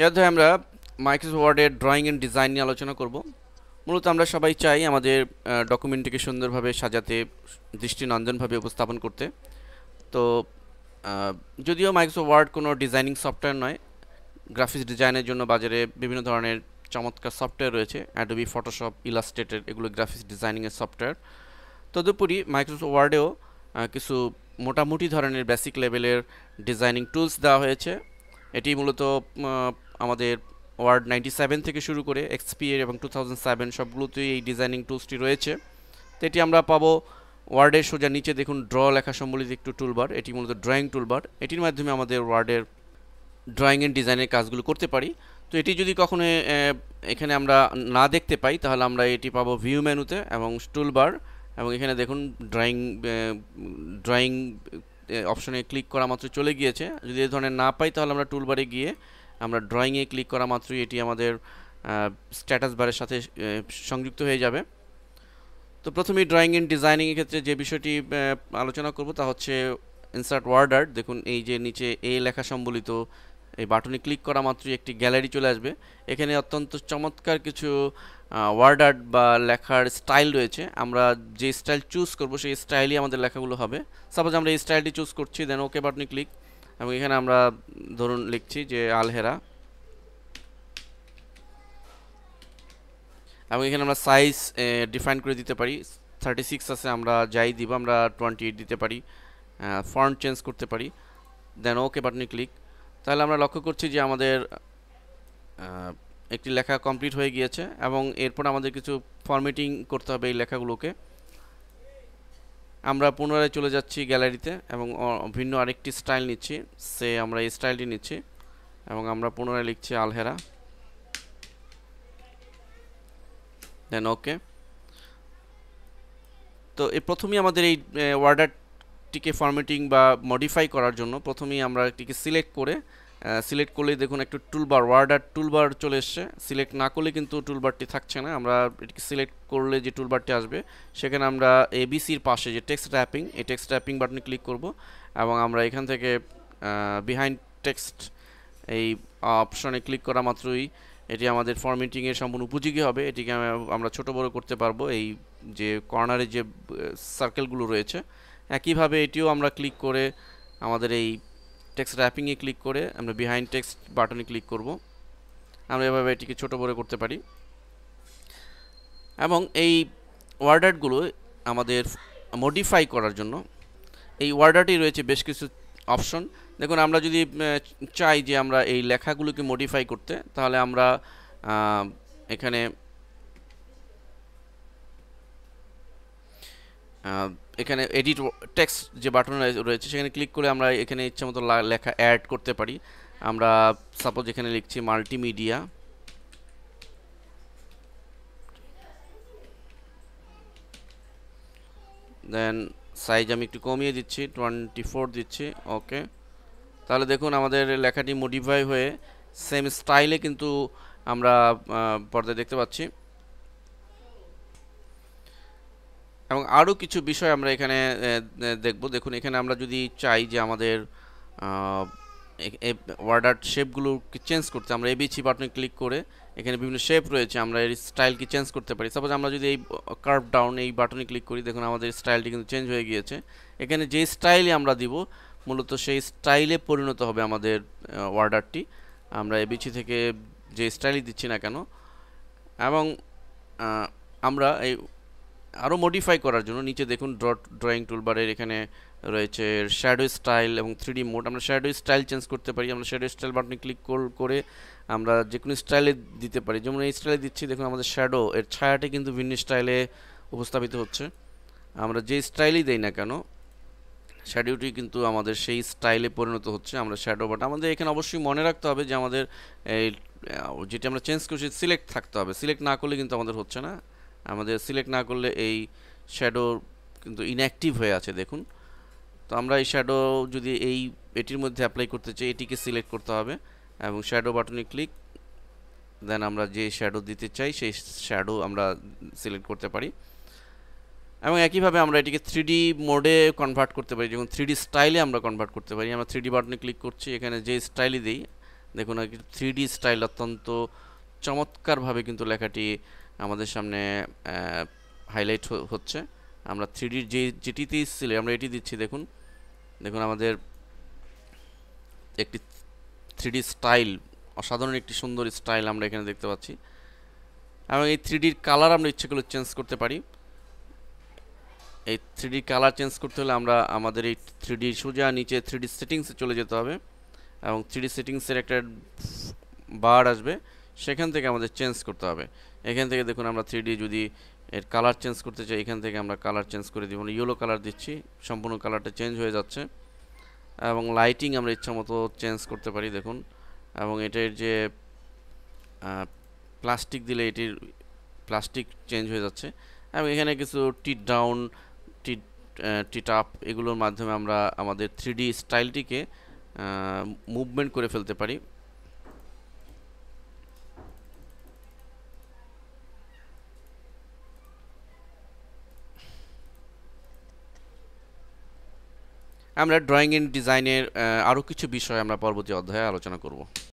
এ আমরা মাইক্রোসফট ওয়ার্ডের drawing and design নিয়ে আলোচনা করব মূলত আমরা সবাই চাই আমাদের ডকুমেন্টটিকে সুন্দরভাবে সাজাতে দৃষ্টিনন্দনভাবে উপস্থাপন করতে তো যদিও মাইক্রোসফট ওয়ার্ড কোনো ডিজাইনিং সফটওয়্যার নয় গ্রাফিক্স ডিজাইনের জন্য বাজারে বিভিন্ন ধরনের চমৎকার সফটওয়্যার রয়েছে অ্যাডোবি ফটোশপ ইলাস্ট্রেটেড এগুলো গ্রাফিক্স ডিজাইনিংয়ের সফটওয়্যার তদুপরি মাইক্রোসফট ওয়ার্ডেও কিছু মোটামুটি ধরনের বেসিক লেভেলের ডিজাইনিং টুলস দেওয়া হয়েছে এটি মূলত আমাদের ওয়ার্ড নাইনটি সেভেন থেকে শুরু করে এক্সপিএর এবং টু থাউজেন্ড সেভেন সবগুলোতেই এই ডিজাইনিং টুলসটি রয়েছে তো এটি আমরা পাবো ওয়ার্ডের সোজা নিচে দেখুন ড্র লেখা সম্বলিত একটু টুলবার এটি মূলত ড্রয়িং টুলবার এটির মাধ্যমে আমাদের ওয়ার্ডের ড্রয়িং এন্ড ডিজাইনের কাজগুলো করতে পারি তো এটি যদি কখনো এখানে আমরা না দেখতে পাই তাহলে আমরা এটি পাবো ভিউ মেনুতে এবং টুলবার এবং এখানে দেখুন ড্রয়িং ড্রয়িং অপশনে ক্লিক করা মাত্র চলে গিয়েছে যদি এ ধরনের না পাই তাহলে আমরা টুলবারে গিয়ে আমরা ড্রয়িংয়ে ক্লিক করা মাত্রই এটি আমাদের স্ট্যাটাস বারের সাথে সংযুক্ত হয়ে যাবে তো প্রথমেই ড্রয়িং ইন ডিজাইনিংয়ের ক্ষেত্রে যে বিষয়টি আলোচনা করব তা হচ্ছে ইনসার্ট ওয়ার্ড আর্ট দেখুন এই যে নিচে এ লেখা সম্বলিত এই বাটনে ক্লিক করা মাত্রই একটি গ্যালারি চলে আসবে এখানে অত্যন্ত চমৎকার কিছু ওয়ার্ড আর্ট বা লেখার স্টাইল রয়েছে আমরা যে স্টাইল চুজ করব সেই স্টাইলই আমাদের লেখাগুলো হবে সাপোজ আমরা এই স্টাইলটি চুজ করছি দেন ওকে বাটনে ক্লিক এবং এখানে আমরা ধরুন লিখছি যে আলহেরা এবং এখানে আমরা সাইজ ডিফাইন করে দিতে পারি থার্টি সিক্স আছে আমরা যাই দিব আমরা টোয়েন্টি এইট দিতে পারি ফর্ম চেঞ্জ করতে পারি দেন ওকে বাটনে ক্লিক তাহলে আমরা লক্ষ্য করছি যে আমাদের একটি লেখা কমপ্লিট হয়ে গিয়েছে এবং এরপর আমাদের কিছু ফর্মেটিং করতে হবে এই লেখাগুলোকে আমরা পুনরায় চলে যাচ্ছি গ্যালারিতে এবং ভিন্ন আরেকটি স্টাইল নিচ্ছি সে আমরা এই স্টাইলটি নিচ্ছি এবং আমরা পুনরায় লিখছি আলহেরা দেন ওকে তো এই প্রথমেই আমাদের এই ওয়ার্ডারটিকে ফরম্যাটিং বা মডিফাই করার জন্য প্রথমেই আমরা এটিকে সিলেক্ট করে সিলেক্ট করলে দেখুন একটু টুলবার ওয়ার্ডার টুলবার চলে এসছে সিলেক্ট না করলে কিন্তু টুলবারটি থাকছে না আমরা এটিকে সিলেক্ট করলে যে টুলবারটি আসবে সেখানে আমরা এবিসির পাশে যে টেক্সট ট্যাপিং এই টেক্সট ট্যাপিং বাটনে ক্লিক করব এবং আমরা এখান থেকে বিহাইন্ড টেক্সট এই অপশনে ক্লিক করা মাত্রই এটি আমাদের ফর্মেটিংয়ের সম্পূর্ণ উপযোগী হবে এটিকে আমরা ছোট বড় করতে পারবো এই যে কর্নারে যে সার্কেলগুলো রয়েছে একইভাবে এটিও আমরা ক্লিক করে আমাদের এই টেক্সট র্যাপিংয়ে ক্লিক করে আমরা বিহাইন্ড টেক্সট বাটনে ক্লিক করব আমরা এভাবে এটিকে ছোটো বড়ো করতে পারি এবং এই ওয়ার্ডারগুলো আমাদের মডিফাই করার জন্য এই ওয়ার্ডারটি রয়েছে বেশ কিছু অপশন দেখুন আমরা যদি চাই যে আমরা এই লেখাগুলোকে মডিফাই করতে তাহলে আমরা এখানে এখানে এডিট টেক্সট যে বাটন রয়েছে সেখানে ক্লিক করে আমরা এখানে ইচ্ছে মতো লেখা অ্যাড করতে পারি আমরা সাপোজ এখানে লিখছি মাল্টিমিডিয়া দেন সাইজ আমি একটু কমিয়ে দিচ্ছি টোয়েন্টি ফোর দিচ্ছি ওকে তাহলে দেখুন আমাদের লেখাটি মডিফাই হয়ে সেম স্টাইলে কিন্তু আমরা পর্দায় দেখতে পাচ্ছি এবং আরও কিছু বিষয় আমরা এখানে দেখব দেখুন এখানে আমরা যদি চাই যে আমাদের ওয়ার্ডার শেপগুলোকে চেঞ্জ করতে আমরা এবিসি বাটনে ক্লিক করে এখানে বিভিন্ন শেপ রয়েছে আমরা এর স্টাইলকে চেঞ্জ করতে পারি সাপোজ আমরা যদি এই কার্ভ ডাউন এই বাটনে ক্লিক করি দেখুন আমাদের স্টাইলটি কিন্তু চেঞ্জ হয়ে গিয়েছে এখানে যে স্টাইলে আমরা দিব মূলত সেই স্টাইলে পরিণত হবে আমাদের ওয়ার্ডারটি আমরা এবিসি থেকে যে স্টাইলই দিচ্ছি না কেন এবং আমরা এই আরও মডিফাই করার জন্য নিচে দেখুন ড্র ড্রয়িং টুলবারের এখানে রয়েছে শ্যাডো স্টাইল এবং থ্রিডি মোড আমরা শ্যাডো স্টাইল চেঞ্জ করতে পারি আমরা শ্যাডো স্টাইল বাটনে ক্লিক করে আমরা যে কোনো স্টাইলে দিতে পারি যেমন এই স্টাইলে দিচ্ছি দেখুন আমাদের শ্যাডো এর ছায়াটি কিন্তু ভিন্ন স্টাইলে উপস্থাপিত হচ্ছে আমরা যে স্টাইলই দেই না কেন শ্যাডোটি কিন্তু আমাদের সেই স্টাইলে পরিণত হচ্ছে আমরা শ্যাডো বাট আমাদের এখানে অবশ্যই মনে রাখতে হবে যে আমাদের এই যেটি আমরা চেঞ্জ করছি সিলেক্ট থাকতে হবে সিলেক্ট না করলে কিন্তু আমাদের হচ্ছে না আমাদের সিলেক্ট না করলে এই শ্যাডো কিন্তু ইনঅ্যাক্টিভ হয়ে আছে দেখুন তো আমরা এই শ্যাডো যদি এই এটির মধ্যে অ্যাপ্লাই করতে চাই এটিকে সিলেক্ট করতে হবে এবং শ্যাডো বাটনে ক্লিক দেন আমরা যে শ্যাডো দিতে চাই সেই শ্যাডো আমরা সিলেক্ট করতে পারি এবং একইভাবে আমরা এটিকে থ্রিডি মোডে কনভার্ট করতে পারি যেমন থ্রিডি স্টাইলে আমরা কনভার্ট করতে পারি আমরা থ্রিডি বাটনে ক্লিক করছি এখানে যে স্টাইলই দিই দেখুন থ্রিডি স্টাইল অত্যন্ত চমৎকারভাবে কিন্তু লেখাটি আমাদের সামনে হাইলাইট হচ্ছে আমরা থ্রি যে যেটিতে ছিল আমরা এটি দিচ্ছি দেখুন দেখুন আমাদের একটি থ্রি স্টাইল অসাধারণ একটি সুন্দর স্টাইল আমরা এখানে দেখতে পাচ্ছি এবং এই থ্রিডির কালার আমরা ইচ্ছে করলে চেঞ্জ করতে পারি এই থ্রিডির কালার চেঞ্জ করতে হলে আমরা আমাদের এই থ্রিডি সোজা নিচে থ্রিডি সেটিংসে চলে যেতে হবে এবং থ্রিডি সেটিংসের একটা বার আসবে সেখান থেকে আমাদের চেঞ্জ করতে হবে এখান থেকে দেখুন আমরা থ্রি যদি এর কালার চেঞ্জ করতে চাই এখান থেকে আমরা কালার চেঞ্জ করে দিব ইয়েলো কালার দিচ্ছি সম্পূর্ণ কালারটা চেঞ্জ হয়ে যাচ্ছে এবং লাইটিং আমরা ইচ্ছা মতো চেঞ্জ করতে পারি দেখুন এবং এটার যে প্লাস্টিক দিলে এটির প্লাস্টিক চেঞ্জ হয়ে যাচ্ছে এবং এখানে কিছু টিট ডাউন টিট টিট আপ এগুলোর মাধ্যমে আমরা আমাদের থ্রি স্টাইলটিকে মুভমেন্ট করে ফেলতে পারি আমরা ড্রয়িং এন্ড ডিজাইনের আরও কিছু বিষয় আমরা পরবর্তী অধ্যায়ে আলোচনা করব